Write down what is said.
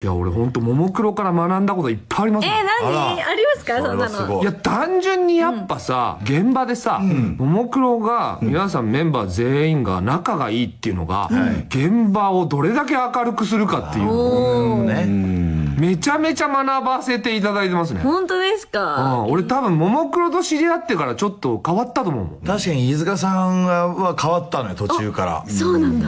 いや俺本当ももクロから学んだこといっぱいありますえ何ありますかそんなのいや単純にやっぱさ、現場でさ、ももクロが皆さんメンバー全員が仲がいいっていうのが、現場をどれだけ明るくするかっていうをねめちゃめちゃ学ばせていただいてますね、本当ですうかん、俺多分ももクロと知り合ってからちょっと変わったと思うもん確かに飯塚さんは変わったのよ途中からそうなんだ